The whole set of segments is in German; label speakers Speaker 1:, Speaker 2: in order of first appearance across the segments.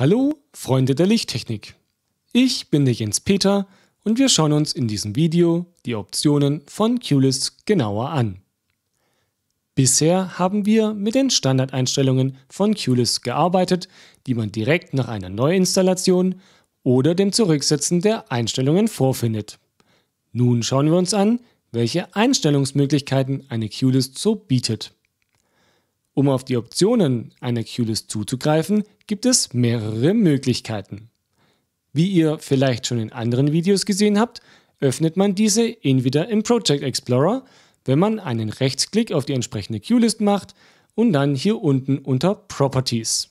Speaker 1: Hallo, Freunde der Lichttechnik. Ich bin der Jens Peter und wir schauen uns in diesem Video die Optionen von QLIS genauer an. Bisher haben wir mit den Standardeinstellungen von QLIS gearbeitet, die man direkt nach einer Neuinstallation oder dem Zurücksetzen der Einstellungen vorfindet. Nun schauen wir uns an, welche Einstellungsmöglichkeiten eine QLIS so bietet. Um auf die Optionen einer Q-List zuzugreifen, gibt es mehrere Möglichkeiten. Wie ihr vielleicht schon in anderen Videos gesehen habt, öffnet man diese entweder im Project Explorer, wenn man einen Rechtsklick auf die entsprechende Q-List macht und dann hier unten unter Properties.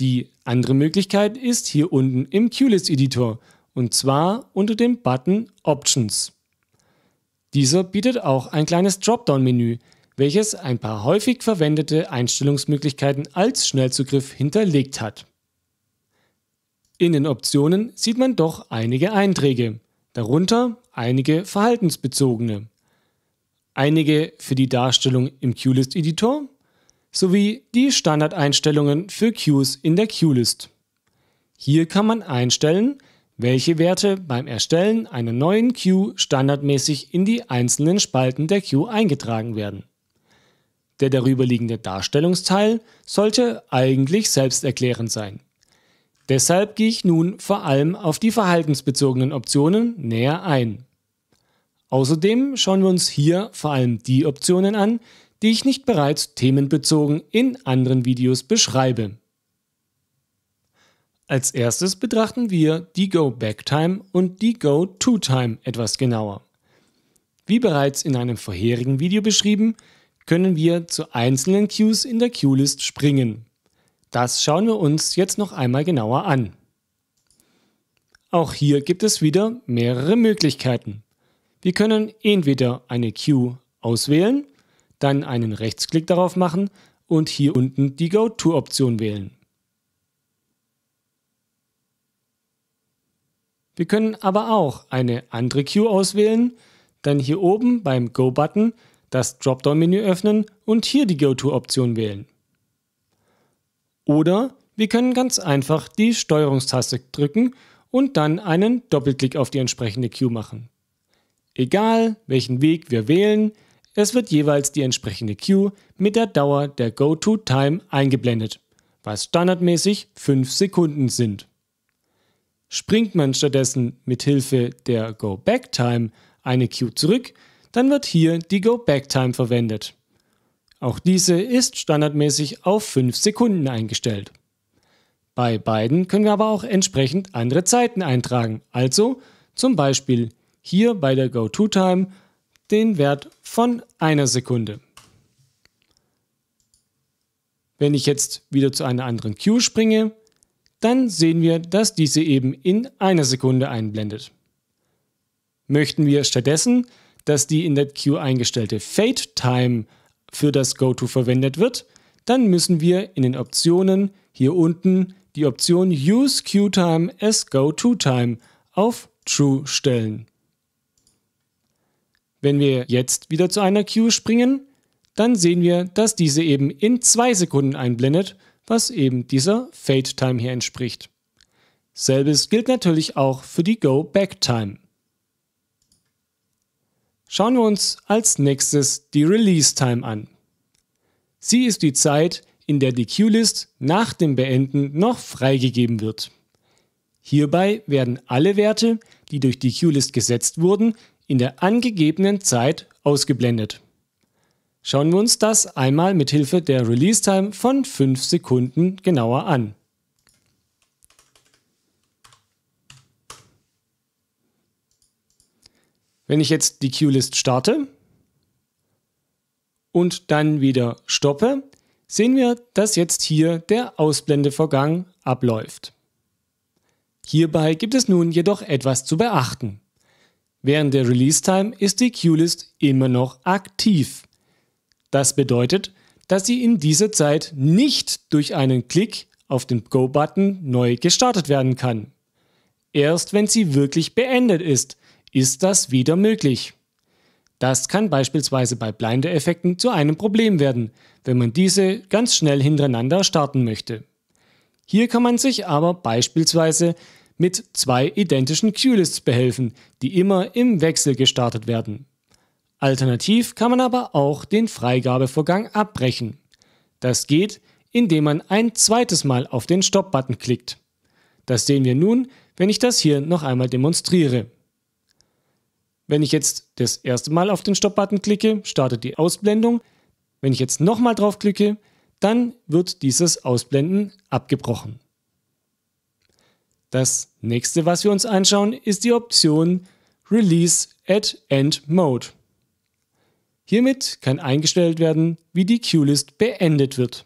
Speaker 1: Die andere Möglichkeit ist hier unten im q Editor und zwar unter dem Button Options. Dieser bietet auch ein kleines Dropdown-Menü, welches ein paar häufig verwendete Einstellungsmöglichkeiten als Schnellzugriff hinterlegt hat. In den Optionen sieht man doch einige Einträge, darunter einige verhaltensbezogene, einige für die Darstellung im Q-List-Editor sowie die Standardeinstellungen für Queues in der Q-List. Hier kann man einstellen, welche Werte beim Erstellen einer neuen Queue standardmäßig in die einzelnen Spalten der Queue eingetragen werden. Der darüberliegende Darstellungsteil sollte eigentlich selbsterklärend sein. Deshalb gehe ich nun vor allem auf die verhaltensbezogenen Optionen näher ein. Außerdem schauen wir uns hier vor allem die Optionen an, die ich nicht bereits themenbezogen in anderen Videos beschreibe. Als erstes betrachten wir die Go-Back-Time und die Go-To-Time etwas genauer. Wie bereits in einem vorherigen Video beschrieben, können wir zu einzelnen Queues in der queue springen. Das schauen wir uns jetzt noch einmal genauer an. Auch hier gibt es wieder mehrere Möglichkeiten. Wir können entweder eine Queue auswählen, dann einen Rechtsklick darauf machen und hier unten die Go-To-Option wählen. Wir können aber auch eine andere Queue auswählen, dann hier oben beim Go-Button das Dropdown-Menü öffnen und hier die Go-To-Option wählen. Oder wir können ganz einfach die Steuerungstaste drücken und dann einen Doppelklick auf die entsprechende Queue machen. Egal welchen Weg wir wählen, es wird jeweils die entsprechende Queue mit der Dauer der Go-To-Time eingeblendet, was standardmäßig 5 Sekunden sind. Springt man stattdessen mit Hilfe der Go-Back-Time eine Queue zurück, dann wird hier die Go-Back-Time verwendet. Auch diese ist standardmäßig auf 5 Sekunden eingestellt. Bei beiden können wir aber auch entsprechend andere Zeiten eintragen, also zum Beispiel hier bei der Go-To-Time den Wert von einer Sekunde. Wenn ich jetzt wieder zu einer anderen Queue springe, dann sehen wir, dass diese eben in einer Sekunde einblendet. Möchten wir stattdessen dass die in der Queue eingestellte Fade Time für das GoTo verwendet wird, dann müssen wir in den Optionen hier unten die Option Use Queue Time as GoTo Time auf True stellen. Wenn wir jetzt wieder zu einer Queue springen, dann sehen wir, dass diese eben in zwei Sekunden einblendet, was eben dieser Fade Time hier entspricht. Selbes gilt natürlich auch für die Go Back Time. Schauen wir uns als nächstes die Release Time an. Sie ist die Zeit, in der die Queue-List nach dem Beenden noch freigegeben wird. Hierbei werden alle Werte, die durch die Queue-List gesetzt wurden, in der angegebenen Zeit ausgeblendet. Schauen wir uns das einmal mit Hilfe der Release Time von 5 Sekunden genauer an. Wenn ich jetzt die Queue-List starte und dann wieder stoppe, sehen wir, dass jetzt hier der Ausblendevorgang abläuft. Hierbei gibt es nun jedoch etwas zu beachten. Während der Release-Time ist die Queue-List immer noch aktiv. Das bedeutet, dass sie in dieser Zeit nicht durch einen Klick auf den Go-Button neu gestartet werden kann. Erst wenn sie wirklich beendet ist, ist das wieder möglich. Das kann beispielsweise bei Blinder-Effekten zu einem Problem werden, wenn man diese ganz schnell hintereinander starten möchte. Hier kann man sich aber beispielsweise mit zwei identischen Q-Lists behelfen, die immer im Wechsel gestartet werden. Alternativ kann man aber auch den Freigabevorgang abbrechen. Das geht, indem man ein zweites Mal auf den Stop-Button klickt. Das sehen wir nun, wenn ich das hier noch einmal demonstriere. Wenn ich jetzt das erste Mal auf den Stop-Button klicke, startet die Ausblendung. Wenn ich jetzt nochmal drauf klicke, dann wird dieses Ausblenden abgebrochen. Das nächste, was wir uns anschauen, ist die Option Release at End Mode. Hiermit kann eingestellt werden, wie die Queue-List beendet wird.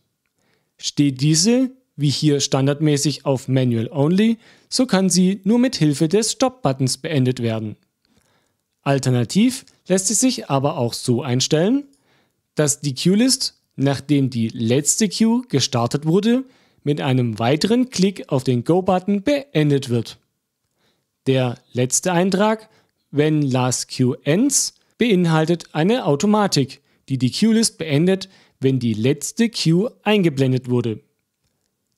Speaker 1: Steht diese, wie hier standardmäßig, auf Manual Only, so kann sie nur mit Hilfe des Stop-Buttons beendet werden. Alternativ lässt es sich aber auch so einstellen, dass die Queue-List, nachdem die letzte Queue gestartet wurde, mit einem weiteren Klick auf den Go-Button beendet wird. Der letzte Eintrag, wenn Last Queue ends, beinhaltet eine Automatik, die die Queue-List beendet, wenn die letzte Queue eingeblendet wurde.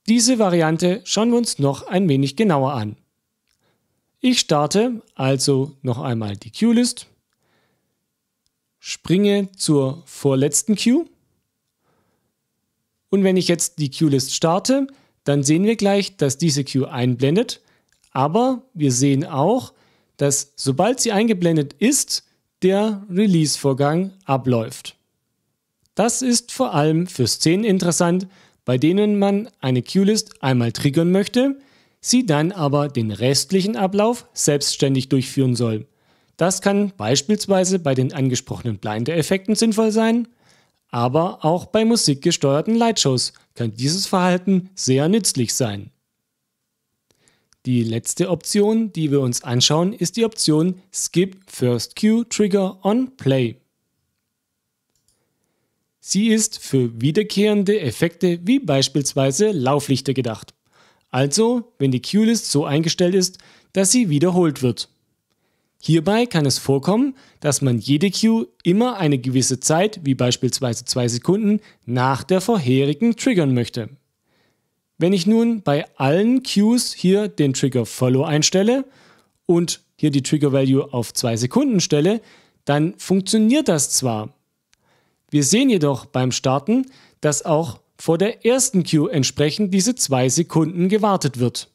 Speaker 1: Diese Variante schauen wir uns noch ein wenig genauer an. Ich starte also noch einmal die Queue-List, springe zur vorletzten Queue und wenn ich jetzt die Queue-List starte, dann sehen wir gleich, dass diese Queue einblendet, aber wir sehen auch, dass sobald sie eingeblendet ist, der Release-Vorgang abläuft. Das ist vor allem für Szenen interessant, bei denen man eine Queue-List einmal triggern möchte, sie dann aber den restlichen Ablauf selbstständig durchführen soll. Das kann beispielsweise bei den angesprochenen Blinder-Effekten sinnvoll sein, aber auch bei musikgesteuerten Lightshows kann dieses Verhalten sehr nützlich sein. Die letzte Option, die wir uns anschauen, ist die Option Skip First Cue Trigger on Play. Sie ist für wiederkehrende Effekte wie beispielsweise Lauflichter gedacht also wenn die Queue-List so eingestellt ist, dass sie wiederholt wird. Hierbei kann es vorkommen, dass man jede Queue immer eine gewisse Zeit, wie beispielsweise zwei Sekunden, nach der vorherigen triggern möchte. Wenn ich nun bei allen Queues hier den Trigger Follow einstelle und hier die Trigger Value auf zwei Sekunden stelle, dann funktioniert das zwar. Wir sehen jedoch beim Starten, dass auch vor der ersten Queue entsprechend diese zwei Sekunden gewartet wird.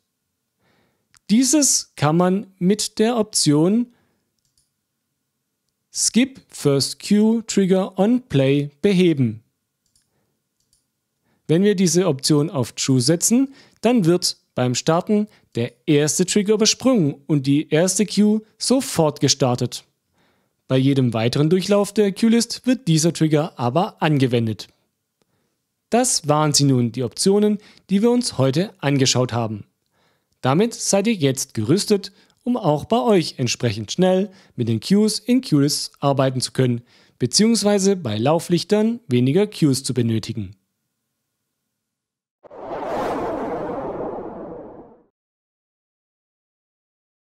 Speaker 1: Dieses kann man mit der Option Skip First Queue Trigger on Play beheben. Wenn wir diese Option auf True setzen, dann wird beim Starten der erste Trigger übersprungen und die erste Queue sofort gestartet. Bei jedem weiteren Durchlauf der Queue-List wird dieser Trigger aber angewendet. Das waren sie nun die Optionen, die wir uns heute angeschaut haben. Damit seid ihr jetzt gerüstet, um auch bei euch entsprechend schnell mit den Cues in QLIS arbeiten zu können, beziehungsweise bei Lauflichtern weniger Cues zu benötigen.